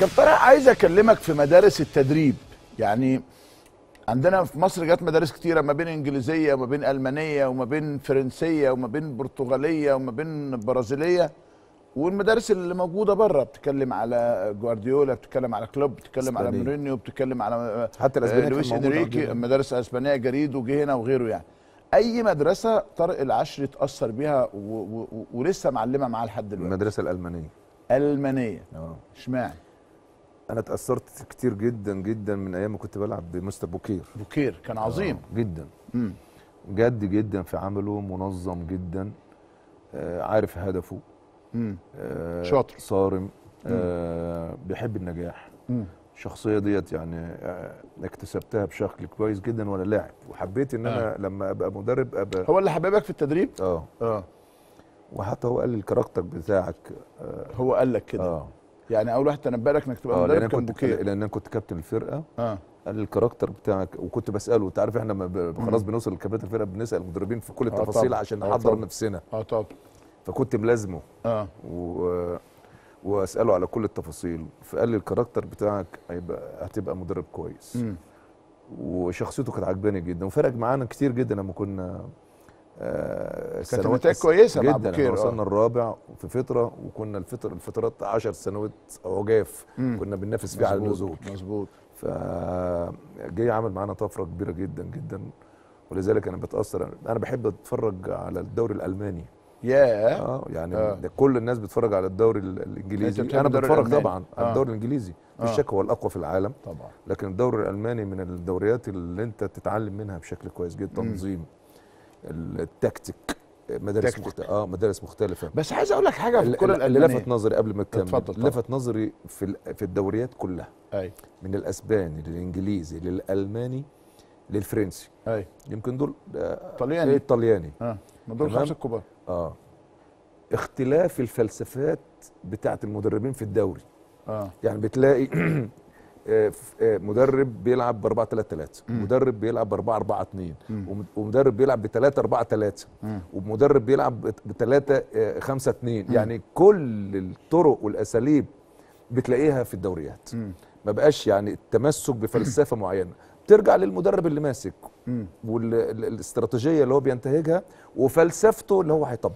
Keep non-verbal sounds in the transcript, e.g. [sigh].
كابتن عايز اكلمك في مدارس التدريب يعني عندنا في مصر جت مدارس كتيره ما بين انجليزيه وما بين المانيه وما بين فرنسيه وما بين برتغاليه وما بين برازيليه والمدارس اللي موجوده بره بتتكلم على جوارديولا بتتكلم على كلوب بتتكلم على مورينيو بتتكلم على حتى الاسبانيه لويس انريكي المدارس الاسبانيه جريد وجه هنا وغيره يعني اي مدرسه طارق العشر تاثر بيها ولسه معلمه معاه لحد دلوقتي المدرسه الالمانيه المانيه آه. اشمعنى انا اتاثرت كتير جدا جدا من ايام ما كنت بلعب بمستر بوكير بوكير كان عظيم آه جدا مم. جد جدا في عمله منظم جدا آه عارف هدفه آه شاطر صارم آه بيحب النجاح مم. الشخصيه ديت يعني آه، اكتسبتها بشكل كويس جدا وانا لاعب وحبيت ان انا آه. لما ابقى مدرب ابقى هو اللي حببك في التدريب اه اه وحتى هو قال لي الكاركتر بتاعك آه هو قال لك كده آه. يعني اول واحد تنبأ لك انك تبقى آه، مدرب كان بوكيه لان انا كنت كابتن الفرقه اه الكاركتر بتاعك وكنت بساله انت عارف احنا خلاص بنوصل لكابتن الفرقه بنسال المدربين في كل آه، التفاصيل آه عشان نحضر آه نفسنا اه طبعا فكنت ملازمه اه و... واساله على كل التفاصيل فقال لي الكاركتر بتاعك هيبقى هتبقى مدرب كويس وشخصيته كانت عجباني جدا وفرق معانا كتير جدا لما كنا آه، كانت النتائج كويسه جدا مع بكير وصلنا آه. الرابع في فتره وكنا الفترة الفترات 10 سنوات عجاف كنا بننافس فيه على النزول مظبوط فجاي عمل معانا طفره كبيره جدا جدا ولذلك انا بتاثر انا بحب اتفرج على الدوري الالماني ياه yeah. اه يعني آه. كل الناس بتتفرج على الدوري الانجليزي انا بتفرج طبعا آه. على الدوري الانجليزي مفيش آه. شك هو الاقوى في العالم طبعا لكن الدوري الالماني من الدوريات اللي انت تتعلم منها بشكل كويس جدا تنظيم التكتيك مدارس مختلفة اه مدارس مختلفة بس عايز اقول لك حاجة في الكرة الألمانية اللي لفت نظري قبل ما تكمل لفت نظري في في الدوريات كلها أي. من الاسباني للانجليزي للالماني للفرنسي أي. يمكن دول آه، طلياني إيه، الطلياني اه دول الخمسة الكبار اه اختلاف الفلسفات بتاعة المدربين في الدوري آه. يعني بتلاقي [clears throat] [clears throat] مدرب بيلعب ب 4 3 3 مدرب بيلعب ب 4 4 2 ومدرب بيلعب ب 3 4 3 ومدرب بيلعب ب 3 5 2 يعني كل الطرق والاساليب بتلاقيها في الدوريات ما بقاش يعني التمسك بفلسفه [clears throat] معينه بترجع للمدرب اللي ماسك والاستراتيجيه اللي هو بينتهجها وفلسفته اللي هو هيطبق